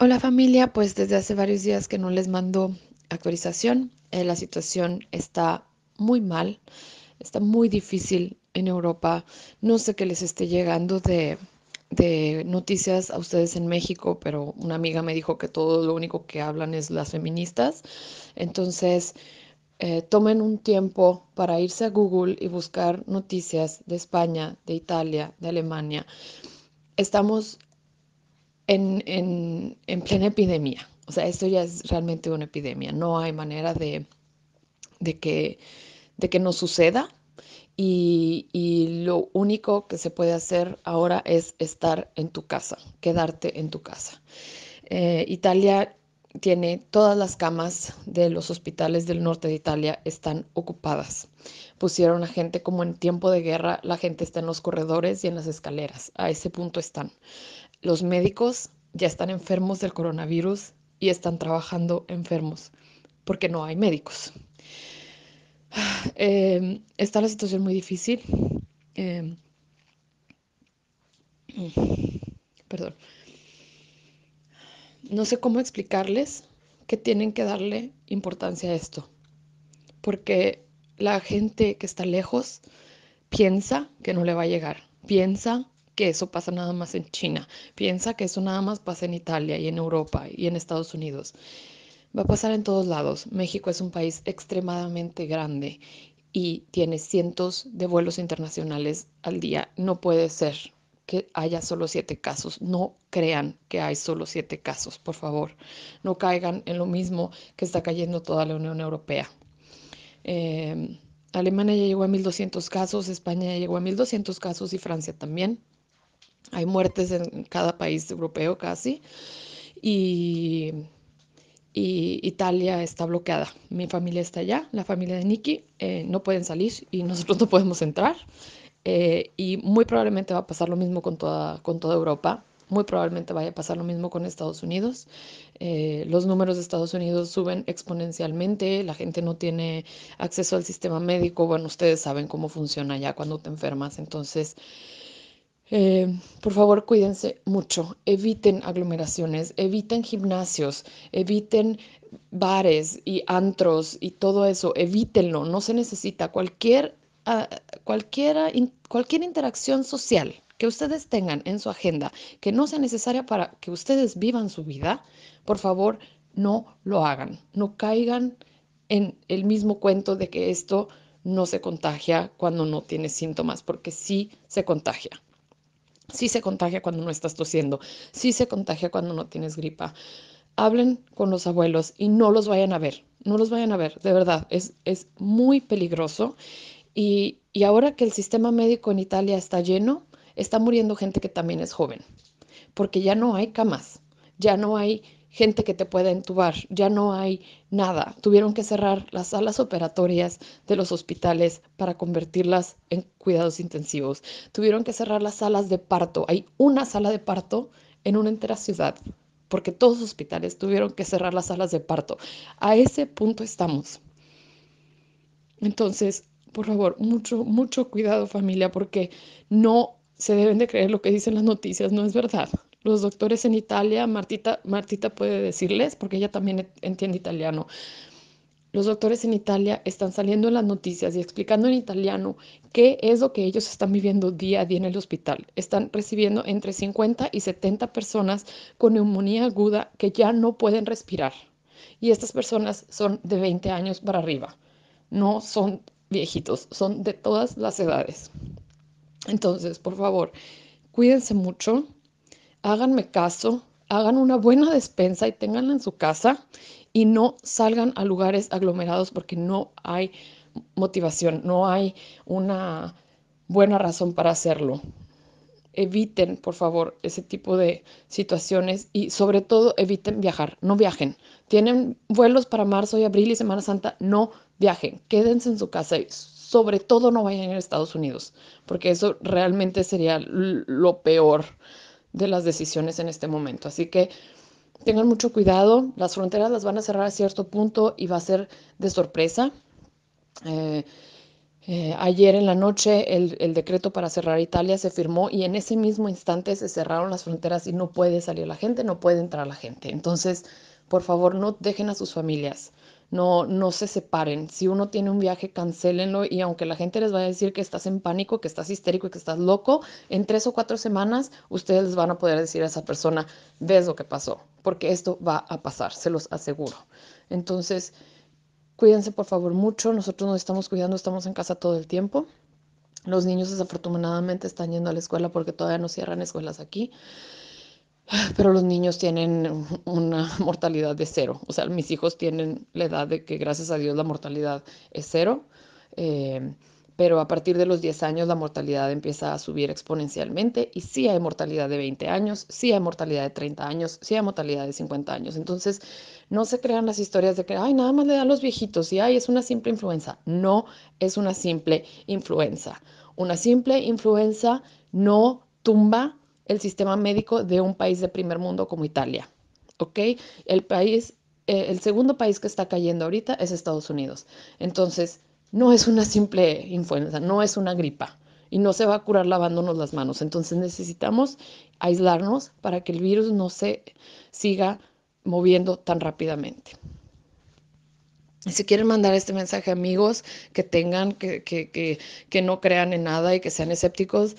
Hola familia, pues desde hace varios días que no les mando actualización. Eh, la situación está muy mal, está muy difícil en Europa. No sé qué les esté llegando de, noticias a ustedes en México, pero una amiga me dijo que todo lo único que hablan es las feministas. Entonces, eh, tomen un tiempo para irse a Google y buscar noticias de España, de Italia, de Alemania. Estamos en, en, plena epidemia. O sea, esto ya es realmente una epidemia. No hay manera de, que, de que no suceda. Y, lo único que se puede hacer ahora es estar en tu casa, quedarte en tu casa. Eh, Italia tiene todas las camas de los hospitales del norte de Italia están ocupadas. Pusieron a gente como en tiempo de guerra, la gente está en los corredores y en las escaleras. A ese punto están. Los médicos ya están enfermos del coronavirus y están trabajando enfermos porque no hay médicos. Em, está la situación muy difícil. Em, perdón. No sé cómo explicarles que tienen que darle importancia a esto, porque la gente que está lejos piensa que no le va a llegar, piensa que eso pasa nada más en China. Piensa que eso nada más pasa en Italia y en Europa y en Estados Unidos. Va a pasar en todos lados. México es un país extremadamente grande y tiene cientos de vuelos internacionales al día. No puede ser que haya solo siete casos. No crean que hay solo siete casos, por favor. No caigan en lo mismo que está cayendo toda la Unión Europea. Em, Alemania ya llegó a 1.200 casos, España ya llegó a 1.200 casos y Francia también. Hay muertes en cada país europeo casi. Y, y Italia está bloqueada. Mi familia está allá, la familia de Nicky. Eh, no pueden salir y nosotros no podemos entrar. Eh, y muy probablemente va a pasar lo mismo con toda, con toda Europa. Muy probablemente vaya a pasar lo mismo con Estados Unidos. Eh, los números de Estados Unidos suben exponencialmente, la gente no tiene acceso al sistema médico. Bueno, ustedes saben cómo funciona ya cuando te enfermas. Entonces, eh, por favor, cuídense mucho, eviten aglomeraciones, eviten gimnasios, eviten bares y antros y todo eso, evítenlo, no se necesita cualquier, ah, cualquiera, cualquier interacción social que ustedes tengan en su agenda, que no sea necesaria para que ustedes vivan su vida, por favor, no lo hagan, no caigan en el mismo cuento de que esto no se contagia cuando no tiene síntomas, porque sí se contagia. Sí se contagia cuando no estás tosiendo, sí se contagia cuando no tienes gripa. Hablen con los abuelos y no los vayan a ver, no los vayan a ver, de verdad, es, es muy peligroso. Y, y ahora que el sistema médico en Italia está lleno, está muriendo gente que también es joven, porque ya no hay camas, ya no hay gente que te pueda entubar, ya no hay nada. Tuvieron que cerrar las salas operatorias de los hospitales para convertirlas en cuidados intensivos. Tuvieron que cerrar las salas de parto. Hay una sala de parto en una entera ciudad, porque todos los hospitales tuvieron que cerrar las salas de parto. A ese punto estamos. Entonces, por favor, mucho, mucho cuidado familia, porque no se deben de creer lo que dicen las noticias, no es verdad los doctores en Italia, Martita, Martita puede decirles, porque ella también e-, entiende italiano, los doctores en Italia están saliendo en las noticias y explicando en italiano qué es lo que ellos están viviendo día a día en el hospital. Están recibiendo entre 50 y 70 personas con neumonía aguda que ya no pueden respirar. Y estas personas son de 20 años para arriba. No son viejitos, son de todas las edades. Entonces, por favor, cuídense mucho háganme caso, hagan una buena despensa y ténganla en su casa y no salgan a lugares aglomerados porque no hay motivación, no hay una buena razón para hacerlo. Eviten, por favor, ese tipo de situaciones y sobre todo eviten viajar, no viajen. Tienen vuelos para marzo y abril y Semana Santa, no viajen, quédense en su casa y sobre todo no vayan a Estados Unidos, porque eso realmente sería lo peor de las decisiones en este momento. Así que tengan mucho cuidado, las fronteras las van a cerrar a cierto punto y va a ser de sorpresa. Eh, eh, ayer en la noche el, decreto para cerrar Italia se firmó y en ese mismo instante se cerraron las fronteras y no puede salir la gente, no puede entrar la gente. Entonces, por favor, no dejen a sus familias no, no se separen. Si uno tiene un viaje, cancélenlo y aunque la gente les vaya a decir que estás en pánico, que estás histérico y que estás loco, en tres o cuatro semanas ustedes van a poder decir a esa persona, ves lo que pasó, porque esto va a pasar, se los aseguro. Entonces, cuídense por favor mucho, nosotros nos estamos cuidando, estamos en casa todo el tiempo. Los niños desafortunadamente están yendo a la escuela porque todavía no cierran escuelas aquí pero los niños tienen una mortalidad de cero. O sea, mis hijos tienen la edad de que gracias a Dios la mortalidad es cero, eh, pero a partir de los 10 años la mortalidad empieza a subir exponencialmente y sí hay mortalidad de 20 años, sí hay mortalidad de 30 años, sí hay mortalidad de 50 años. Entonces, no se crean las historias de que, ay, nada más le dan los viejitos y, ay, es una simple influenza. No es una simple influenza. Una simple influenza no tumba el sistema médico de un país de primer mundo como Italia. ¿Ok? El país, eh, el segundo país que está cayendo ahorita es Estados Unidos. Entonces, no es una simple influenza, no es una gripa y no se va a curar lavándonos las manos. Entonces necesitamos aislarnos para que el virus no se siga moviendo tan rápidamente. Si quieren mandar este mensaje a amigos que tengan, que, que no crean en nada y que sean escépticos,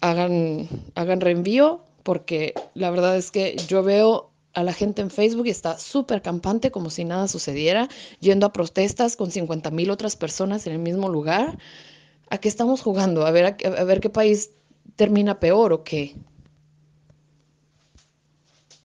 hagan, hagan reenvío, porque la verdad es que yo veo a la gente en Facebook y está súper campante como si nada sucediera, yendo a protestas con 50.000 mil otras personas en el mismo lugar. ¿A qué estamos jugando? A ver, a ver qué país termina peor o qué.